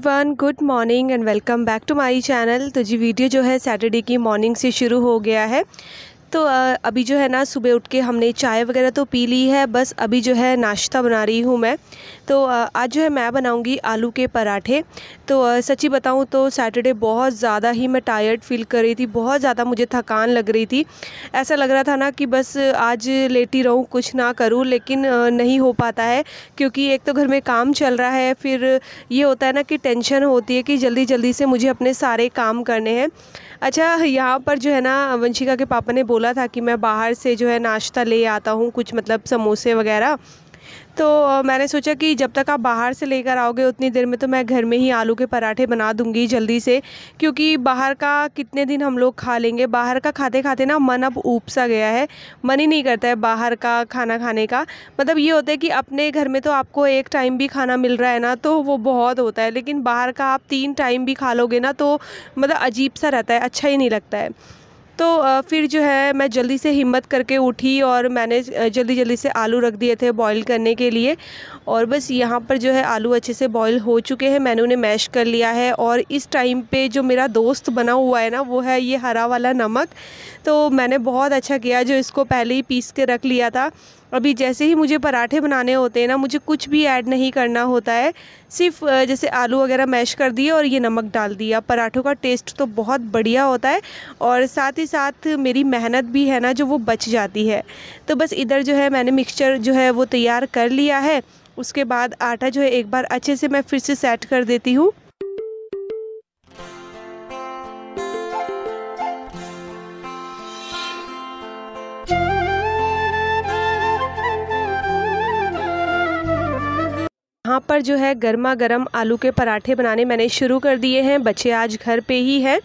everyone good morning and welcome back to my channel तो जी video जो है सैटरडे की मॉर्निंग से शुरू हो गया है तो अभी जो है ना सुबह उठ के हमने चाय वगैरह तो पी ली है बस अभी जो है नाश्ता बना रही हूँ मैं तो आज जो है मैं बनाऊँगी आलू के पराठे तो सच्ची बताऊँ तो सैटरडे बहुत ज़्यादा ही मैं टायर्ड फील कर रही थी बहुत ज़्यादा मुझे थकान लग रही थी ऐसा लग रहा था ना कि बस आज लेटी रहूँ कुछ ना करूँ लेकिन नहीं हो पाता है क्योंकि एक तो घर में काम चल रहा है फिर ये होता है ना कि टेंशन होती है कि जल्दी जल्दी से मुझे अपने सारे काम करने हैं अच्छा यहाँ पर जो है ना वंशिका के पापा ने बोला था कि मैं बाहर से जो है नाश्ता ले आता हूँ कुछ मतलब समोसे वगैरह तो मैंने सोचा कि जब तक आप बाहर से लेकर आओगे उतनी देर में तो मैं घर में ही आलू के पराठे बना दूँगी जल्दी से क्योंकि बाहर का कितने दिन हम लोग खा लेंगे बाहर का खाते खाते ना मन अब ऊप सा गया है मन ही नहीं करता है बाहर का खाना खाने का मतलब ये होता है कि अपने घर में तो आपको एक टाइम भी खाना मिल रहा है ना तो वो बहुत होता है लेकिन बाहर का आप तीन टाइम भी खा लोगे ना तो मतलब अजीब सा रहता है अच्छा ही नहीं लगता है तो फिर जो है मैं जल्दी से हिम्मत करके उठी और मैंने जल्दी जल्दी से आलू रख दिए थे बॉईल करने के लिए और बस यहाँ पर जो है आलू अच्छे से बॉईल हो चुके हैं मैंने उन्हें मैश कर लिया है और इस टाइम पे जो मेरा दोस्त बना हुआ है ना वो है ये हरा वाला नमक तो मैंने बहुत अच्छा किया जो इसको पहले ही पीस के रख लिया था अभी जैसे ही मुझे पराठे बनाने होते हैं ना मुझे कुछ भी ऐड नहीं करना होता है सिर्फ जैसे आलू वगैरह मैश कर दिए और ये नमक डाल दिया पराठों का टेस्ट तो बहुत बढ़िया होता है और साथ ही साथ मेरी मेहनत भी है ना जो वो बच जाती है तो बस इधर जो है मैंने मिक्सचर जो है वो तैयार कर लिया है उसके बाद आटा जो है एक बार अच्छे से मैं फिर से सेट कर देती हूँ यहाँ पर जो है गर्मा गर्म आलू के पराठे बनाने मैंने शुरू कर दिए हैं बच्चे आज घर पे ही हैं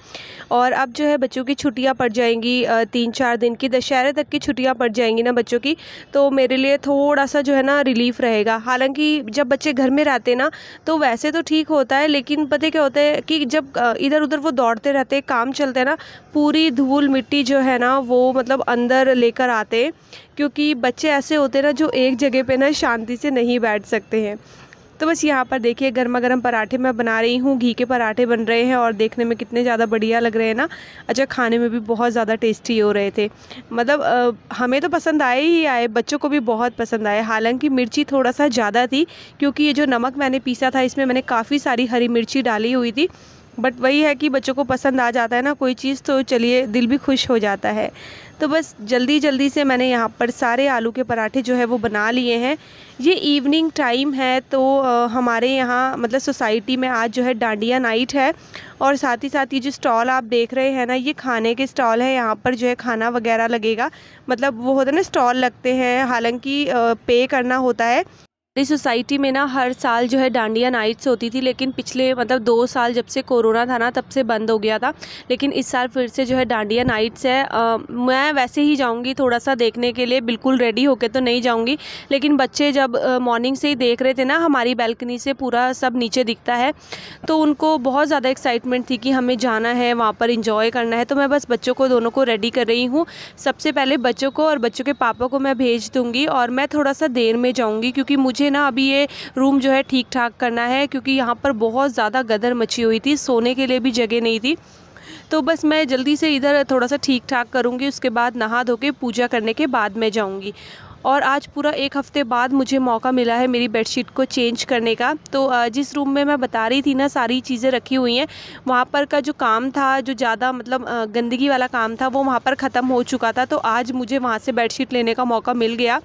और अब जो है बच्चों की छुट्टियाँ पड़ जाएंगी तीन चार दिन की दशहरे तक की छुट्टियाँ पड़ जाएंगी ना बच्चों की तो मेरे लिए थोड़ा सा जो है ना रिलीफ रहेगा हालांकि जब बच्चे घर में रहते ना तो वैसे तो ठीक होता है लेकिन पता क्या होता है कि जब इधर उधर वो दौड़ते रहते काम चलते ना पूरी धूल मिट्टी जो है ना वो मतलब अंदर लेकर आते क्योंकि बच्चे ऐसे होते ना जो एक जगह पे ना शांति से नहीं बैठ सकते हैं तो बस यहाँ पर देखिए गर्मा गर्म पराठे मैं बना रही हूँ घी के पराठे बन रहे हैं और देखने में कितने ज़्यादा बढ़िया लग रहे हैं ना अच्छा खाने में भी बहुत ज़्यादा टेस्टी हो रहे थे मतलब आ, हमें तो पसंद आए ही आए बच्चों को भी बहुत पसंद आए हालांकि मिर्ची थोड़ा सा ज़्यादा थी क्योंकि ये जो नमक मैंने पीसा था इसमें मैंने काफ़ी सारी हरी मिर्ची डाली हुई थी बट वही है कि बच्चों को पसंद आ जाता है ना कोई चीज़ तो चलिए दिल भी खुश हो जाता है तो बस जल्दी जल्दी से मैंने यहाँ पर सारे आलू के पराठे जो है वो बना लिए हैं ये इवनिंग टाइम है तो हमारे यहाँ मतलब सोसाइटी में आज जो है डांडिया नाइट है और साथ ही साथ ये जो स्टॉल आप देख रहे हैं ना ये खाने के स्टॉल है यहाँ पर जो है खाना वगैरह लगेगा मतलब वो होता है ना स्टॉल लगते हैं हालांकि पे करना होता है हमारी तो सोसाइटी में ना हर साल जो है डांडिया नाइट्स होती थी लेकिन पिछले मतलब दो साल जब से कोरोना था ना तब से बंद हो गया था लेकिन इस साल फिर से जो है डांडिया नाइट्स है आ, मैं वैसे ही जाऊंगी थोड़ा सा देखने के लिए बिल्कुल रेडी होकर तो नहीं जाऊंगी लेकिन बच्चे जब मॉर्निंग से ही देख रहे थे ना हमारी बैल्कनी से पूरा सब नीचे दिखता है तो उनको बहुत ज़्यादा एक्साइटमेंट थी कि हमें जाना है वहाँ पर इंजॉय करना है तो मैं बस बच्चों को दोनों को रेडी कर रही हूँ सबसे पहले बच्चों को और बच्चों के पापा को मैं भेज दूँगी और मैं थोड़ा सा देर में जाऊँगी क्योंकि मुझे मुझे ना अभी ये रूम जो है ठीक ठाक करना है क्योंकि यहाँ पर बहुत ज़्यादा गदर मची हुई थी सोने के लिए भी जगह नहीं थी तो बस मैं जल्दी से इधर थोड़ा सा ठीक ठाक करूँगी उसके बाद नहा धो के पूजा करने के बाद मैं जाऊँगी और आज पूरा एक हफ़्ते बाद मुझे मौका मिला है मेरी बेडशीट को चेंज करने का तो जिस रूम में मैं बता रही थी ना सारी चीज़ें रखी हुई हैं वहाँ पर का जो काम था जो ज़्यादा मतलब गंदगी वाला काम था वो वहाँ पर ख़त्म हो चुका था तो आज मुझे वहाँ से बेडशीट लेने का मौका मिल गया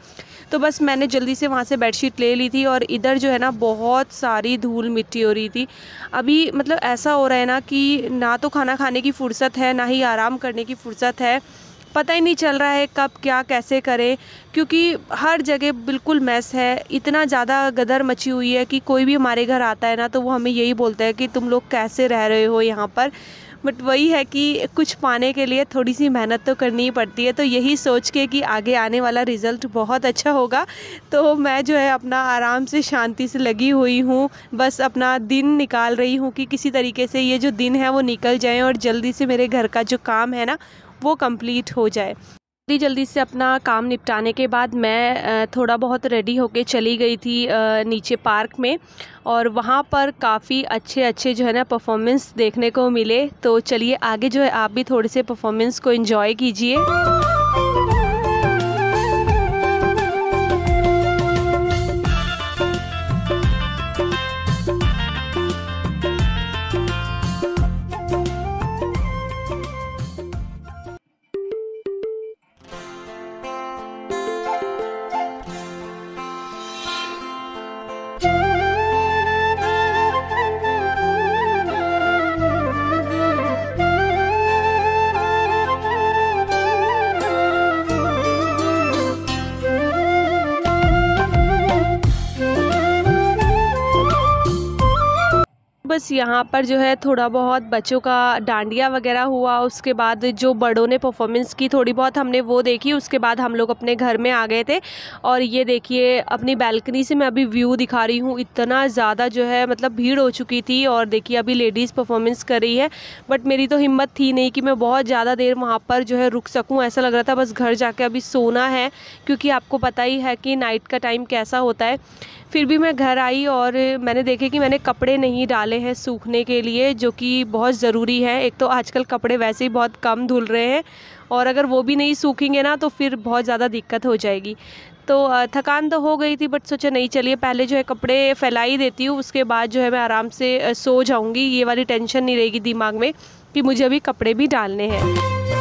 तो बस मैंने जल्दी से वहाँ से बेडशीट ले ली थी और इधर जो है ना बहुत सारी धूल मिट्टी हो रही थी अभी मतलब ऐसा हो रहा है ना कि ना तो खाना खाने की फ़ुर्सत है ना ही आराम करने की फ़ुर्सत है पता ही नहीं चल रहा है कब क्या कैसे करें क्योंकि हर जगह बिल्कुल मैस है इतना ज़्यादा गदर मची हुई है कि कोई भी हमारे घर आता है ना तो वो हमें यही बोलता है कि तुम लोग कैसे रह रहे हो यहाँ पर बट वही है कि कुछ पाने के लिए थोड़ी सी मेहनत तो करनी ही पड़ती है तो यही सोच के कि आगे आने वाला रिज़ल्ट बहुत अच्छा होगा तो मैं जो है अपना आराम से शांति से लगी हुई हूँ बस अपना दिन निकाल रही हूँ कि किसी तरीके से ये जो दिन है वो निकल जाए और जल्दी से मेरे घर का जो काम है ना वो कंप्लीट हो जाए जल्दी जल्दी से अपना काम निपटाने के बाद मैं थोड़ा बहुत रेडी होके चली गई थी नीचे पार्क में और वहाँ पर काफ़ी अच्छे अच्छे जो है ना परफॉर्मेंस देखने को मिले तो चलिए आगे जो है आप भी थोड़े से परफॉर्मेंस को इन्जॉय कीजिए बस यहाँ पर जो है थोड़ा बहुत बच्चों का डांडिया वगैरह हुआ उसके बाद जो बड़ों ने परफॉर्मेंस की थोड़ी बहुत हमने वो देखी उसके बाद हम लोग अपने घर में आ गए थे और ये देखिए अपनी बैल्कनी से मैं अभी व्यू दिखा रही हूँ इतना ज़्यादा जो है मतलब भीड़ हो चुकी थी और देखिए अभी लेडीज़ परफॉर्मेंस कर रही है बट मेरी तो हिम्मत थी नहीं कि मैं बहुत ज़्यादा देर वहाँ पर जो है रुक सकूँ ऐसा लग रहा था बस घर जा अभी सोना है क्योंकि आपको पता ही है कि नाइट का टाइम कैसा होता है फिर भी मैं घर आई और मैंने देखे कि मैंने कपड़े नहीं डाले हैं सूखने के लिए जो कि बहुत ज़रूरी है एक तो आजकल कपड़े वैसे ही बहुत कम धुल रहे हैं और अगर वो भी नहीं सूखेंगे ना तो फिर बहुत ज़्यादा दिक्कत हो जाएगी तो थकान तो हो गई थी बट सोचा नहीं चलिए पहले जो है कपड़े फैला ही देती हूँ उसके बाद जो है मैं आराम से सो जाऊँगी ये वाली टेंशन नहीं रहेगी दिमाग में कि मुझे अभी कपड़े भी डालने हैं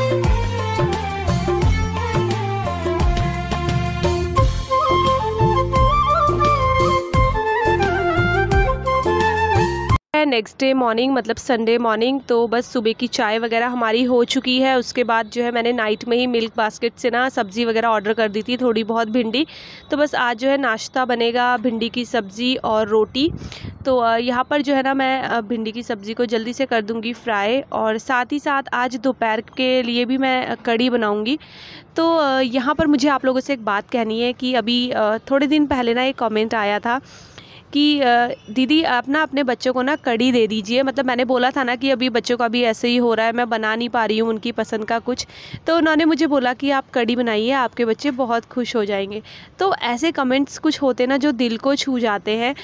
है नेक्स्ट डे मॉर्निंग मतलब संडे मॉर्निंग तो बस सुबह की चाय वगैरह हमारी हो चुकी है उसके बाद जो है मैंने नाइट में ही मिल्क बास्केट से ना सब्ज़ी वगैरह ऑर्डर कर दी थी थोड़ी बहुत भिंडी तो बस आज जो है नाश्ता बनेगा भिंडी की सब्ज़ी और रोटी तो यहाँ पर जो है ना मैं भिंडी की सब्ज़ी को जल्दी से कर दूँगी फ्राई और साथ ही साथ आज दोपहर के लिए भी मैं कड़ी बनाऊँगी तो यहाँ पर मुझे आप लोगों से एक बात कहनी है कि अभी थोड़े दिन पहले ना एक कॉमेंट आया था कि दीदी आप ना अपने बच्चों को ना कड़ी दे दीजिए मतलब मैंने बोला था ना कि अभी बच्चों का भी ऐसे ही हो रहा है मैं बना नहीं पा रही हूँ उनकी पसंद का कुछ तो उन्होंने मुझे बोला कि आप कड़ी बनाइए आपके बच्चे बहुत खुश हो जाएंगे तो ऐसे कमेंट्स कुछ होते ना जो दिल को छू जाते हैं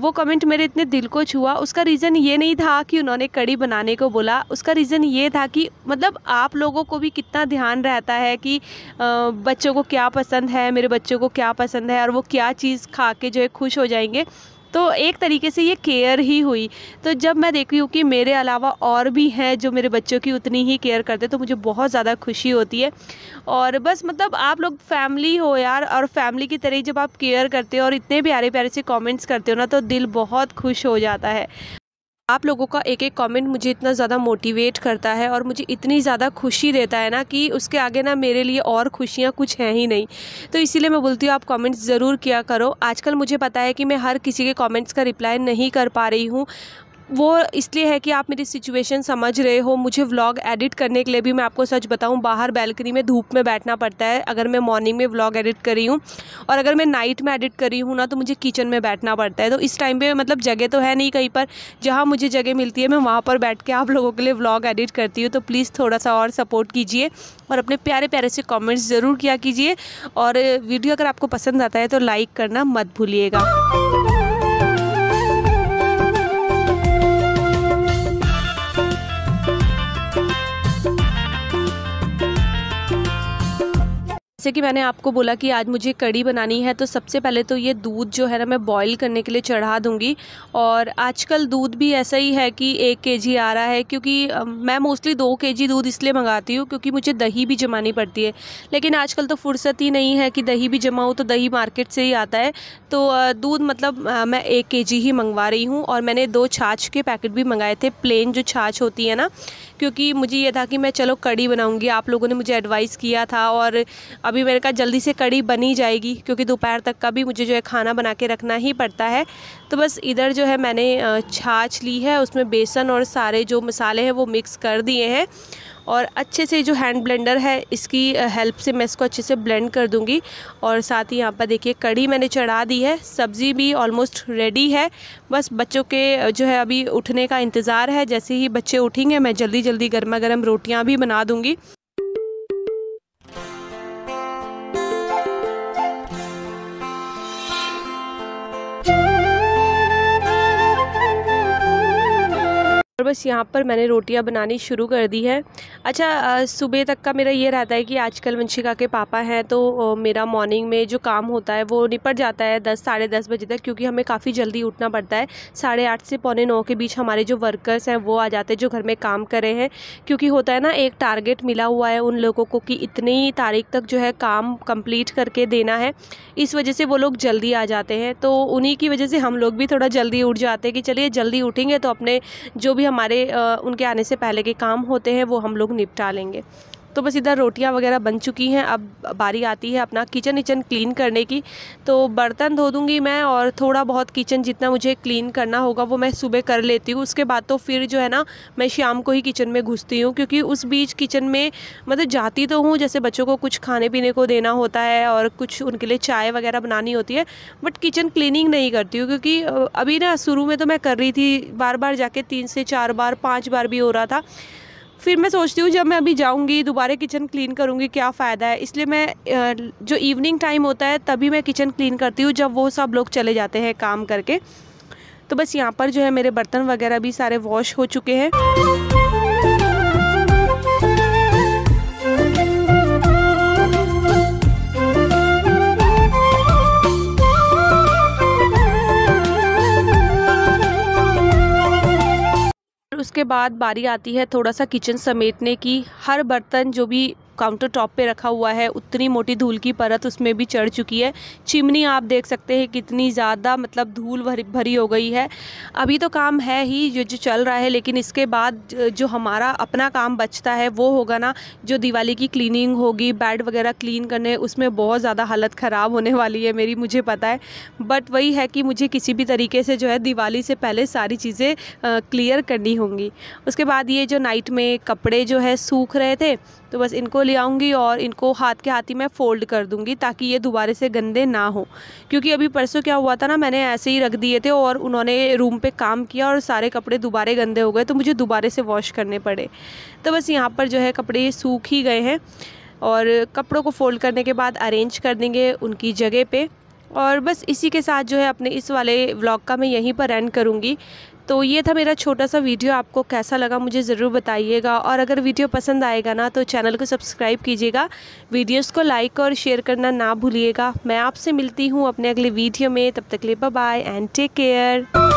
वो कमेंट मेरे इतने दिल को छुआ उसका रीज़न ये नहीं था कि उन्होंने कड़ी बनाने को बोला उसका रीज़न ये था कि मतलब आप लोगों को भी कितना ध्यान रहता है कि बच्चों को क्या पसंद है मेरे बच्चों को क्या पसंद है और वो क्या चीज़ खा के जो है खुश हो जाएंगे तो एक तरीके से ये केयर ही हुई तो जब मैं देखी हूँ कि मेरे अलावा और भी हैं जो मेरे बच्चों की उतनी ही केयर करते तो मुझे बहुत ज़्यादा खुशी होती है और बस मतलब आप लोग फैमिली हो यार और फैमिली की तरह जब आप केयर करते हो और इतने प्यारे प्यारे से कॉमेंट्स करते हो ना तो दिल बहुत खुश हो जाता है आप लोगों का एक एक कमेंट मुझे इतना ज़्यादा मोटिवेट करता है और मुझे इतनी ज़्यादा खुशी देता है ना कि उसके आगे ना मेरे लिए और खुशियाँ कुछ हैं ही नहीं तो इसीलिए मैं बोलती हूँ आप कमेंट्स ज़रूर किया करो आजकल मुझे पता है कि मैं हर किसी के कमेंट्स का रिप्लाई नहीं कर पा रही हूँ वो इसलिए है कि आप मेरी सिचुएशन समझ रहे हो मुझे व्लॉग एडिट करने के लिए भी मैं आपको सच बताऊं बाहर बैल्कनी में धूप में बैठना पड़ता है अगर मैं मॉर्निंग में व्लॉग एडिट कर रही हूँ और अगर मैं नाइट में एडिट कर रही हूँ ना तो मुझे किचन में बैठना पड़ता है तो इस टाइम पर मतलब जगह तो है नहीं कहीं पर जहाँ मुझे जगह मिलती है मैं वहाँ पर बैठ के आप लोगों के लिए व्लॉग एडिट करती हूँ तो प्लीज़ थोड़ा सा और सपोर्ट कीजिए और अपने प्यारे प्यारे से कॉमेंट्स ज़रूर किया कीजिए और वीडियो अगर आपको पसंद आता है तो लाइक करना मत भूलिएगा जैसे कि मैंने आपको बोला कि आज मुझे कड़ी बनानी है तो सबसे पहले तो ये दूध जो है ना मैं बॉईल करने के लिए चढ़ा दूंगी और आजकल दूध भी ऐसा ही है कि एक के आ रहा है क्योंकि मैं मोस्टली दो के दूध इसलिए मंगाती हूँ क्योंकि मुझे दही भी जमानी पड़ती है लेकिन आजकल तो फुर्सत ही नहीं है कि दही भी जमाऊँ तो दही मार्केट से ही आता है तो दूध मतलब मैं एक के ही मंगवा रही हूँ और मैंने दो छाछ के पैकेट भी मंगाए थे प्लेन जो छाछ होती है ना क्योंकि मुझे ये था कि मैं चलो कड़ी बनाऊँगी आप लोगों ने मुझे एडवाइस किया था और अब अभी मेरे का जल्दी से कड़ी बनी जाएगी क्योंकि दोपहर तक का भी मुझे जो है खाना बना के रखना ही पड़ता है तो बस इधर जो है मैंने छाछ ली है उसमें बेसन और सारे जो मसाले हैं वो मिक्स कर दिए हैं और अच्छे से जो हैंड ब्लेंडर है इसकी हेल्प से मैं इसको अच्छे से ब्लेंड कर दूंगी और साथ ही यहाँ पर देखिए कड़ी मैंने चढ़ा दी है सब्ज़ी भी ऑलमोस्ट रेडी है बस बच्चों के जो है अभी उठने का इंतज़ार है जैसे ही बच्चे उठेंगे मैं जल्दी जल्दी गर्मा गर्म रोटियाँ भी बना दूँगी बस यहाँ पर मैंने रोटियाँ बनानी शुरू कर दी है अच्छा सुबह तक का मेरा ये रहता है कि आजकल वंशिका के पापा हैं तो मेरा मॉर्निंग में जो काम होता है वो निपट जाता है दस साढ़े दस बजे तक क्योंकि हमें काफ़ी जल्दी उठना पड़ता है साढ़े आठ से पौने नौ के बीच हमारे जो वर्कर्स हैं वो आ जाते हैं जो घर में काम करे हैं क्योंकि होता है ना एक टारगेट मिला हुआ है उन लोगों को कि इतनी तारीख तक जो है काम कम्प्लीट करके देना है इस वजह से वो लोग जल्दी आ जाते हैं तो उन्हीं की वजह से हम लोग भी थोड़ा जल्दी उठ जाते हैं कि चलिए जल्दी उठेंगे तो अपने जो भी हमारे उनके आने से पहले के काम होते हैं वो हम लोग निपटा लेंगे तो बस इधर रोटियां वगैरह बन चुकी हैं अब बारी आती है अपना किचन विचन क्लीन करने की तो बर्तन धो दूँगी मैं और थोड़ा बहुत किचन जितना मुझे क्लीन करना होगा वो मैं सुबह कर लेती हूँ उसके बाद तो फिर जो है ना मैं शाम को ही किचन में घुसती हूँ क्योंकि उस बीच किचन में मतलब जाती तो हूँ जैसे बच्चों को कुछ खाने पीने को देना होता है और कुछ उनके लिए चाय वगैरह बनानी होती है बट किचन क्लिनिंग नहीं करती हूँ क्योंकि अभी ना शुरू में तो मैं कर रही थी बार बार जाके तीन से चार बार पाँच बार भी हो रहा था फिर मैं सोचती हूँ जब मैं अभी जाऊँगी दोबारा किचन क्लीन करूँगी क्या फ़ायदा है इसलिए मैं जो इवनिंग टाइम होता है तभी मैं किचन क्लीन करती हूँ जब वो सब लोग चले जाते हैं काम करके तो बस यहाँ पर जो है मेरे बर्तन वगैरह भी सारे वॉश हो चुके हैं उसके बाद बारी आती है थोड़ा सा किचन समेटने की हर बर्तन जो भी काउंटर टॉप पे रखा हुआ है उतनी मोटी धूल की परत उसमें भी चढ़ चुकी है चिमनी आप देख सकते हैं कितनी ज़्यादा मतलब धूल भरी भरी हो गई है अभी तो काम है ही जो जो चल रहा है लेकिन इसके बाद जो हमारा अपना काम बचता है वो होगा ना जो दिवाली की क्लीनिंग होगी बेड वगैरह क्लीन करने उसमें बहुत ज़्यादा हालत ख़राब होने वाली है मेरी मुझे पता है बट वही है कि मुझे किसी भी तरीके से जो है दिवाली से पहले सारी चीज़ें क्लियर करनी होंगी करूँगी उसके बाद ये जो नाइट में कपड़े जो है सूख रहे थे तो बस इनको ले आऊँगी और इनको हाथ के हाथ ही मैं फ़ोल्ड कर दूँगी ताकि ये दोबारे से गंदे ना हो क्योंकि अभी परसों क्या हुआ था ना मैंने ऐसे ही रख दिए थे और उन्होंने रूम पे काम किया और सारे कपड़े दोबारे गंदे हो गए तो मुझे दोबारे से वॉश करने पड़े तो बस यहाँ पर जो है कपड़े सूख ही गए हैं और कपड़ों को फ़ोल्ड करने के बाद अरेंज कर देंगे उनकी जगह पे और बस इसी के साथ जो है अपने इस वाले व्लॉग का मैं यहीं पर एंड करूँगी तो ये था मेरा छोटा सा वीडियो आपको कैसा लगा मुझे ज़रूर बताइएगा और अगर वीडियो पसंद आएगा ना तो चैनल को सब्सक्राइब कीजिएगा वीडियोस को लाइक और शेयर करना ना भूलिएगा मैं आपसे मिलती हूँ अपने अगले वीडियो में तब तक ले बाय एंड टेक केयर